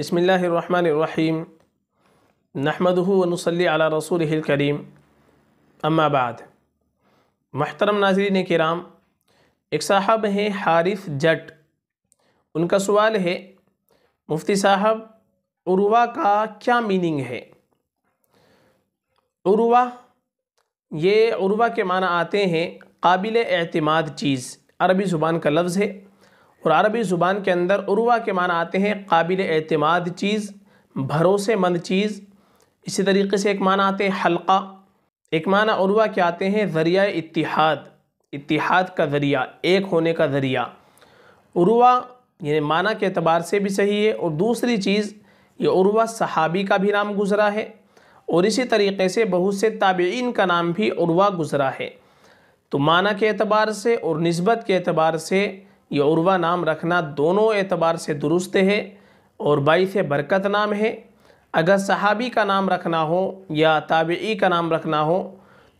बसमीम नहमदनसली अला रसूल करीम अम्माबाद महतरम नाजरीन कराम एक साहब हैं हारिफ जट उनका सवाल है मुफ्ती साहब उर्वा का क्या मीनिंग है उर्वा ये उर्वा के माना आते हैं काबिल अतमाद चीज़ अरबी ज़ुबान का लफ्ज़ है और अरबी ज़ुबान के अंदर उर्वा के माना आते हैं काबिल अतमाद चीज़ भरोसेमंद चीज़ इसी तरीके से एक माना आते हैं हल्का एक माना उर्वा के आते हैं ज़रिया इतिहाद इतिहाद का ज़रिया एक होने का ज़रिया उर्वा यानी माना के अतबार से भी सही है और दूसरी चीज़ ये उर्वा सहाबी का भी नाम गुज़रा है और इसी तरीके से बहुत से ताबेन का नाम भी उर्वा गुज़रा है तो माना के अतबार से और नस्बत के अतबार से ये उर्वा नाम रखना दोनों एतबार से दुरुस्त है और बाईस बरकत नाम है अगर सहाबी का नाम रखना हो या ताबी का नाम रखना हो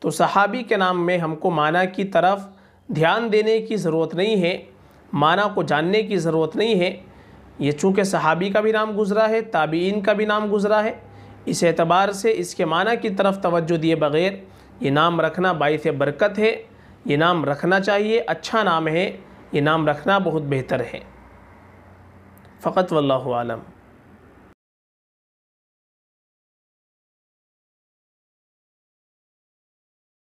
तो सहाबी के नाम में हमको माना की तरफ ध्यान देने की ज़रूरत नहीं है माना को जानने की ज़रूरत नहीं है ये चूँकि सहाबी का भी नाम गुज़रा है ताबीन का भी नाम गुज़रा है इस एतबार से इसके माना की तरफ तवज्जो दिए बग़ैर ये नाम रखना बाईस बरकत है ये नाम रखना चाहिए अच्छा नाम है ये नाम रखना बहुत बेहतर है फ़कत वल्लम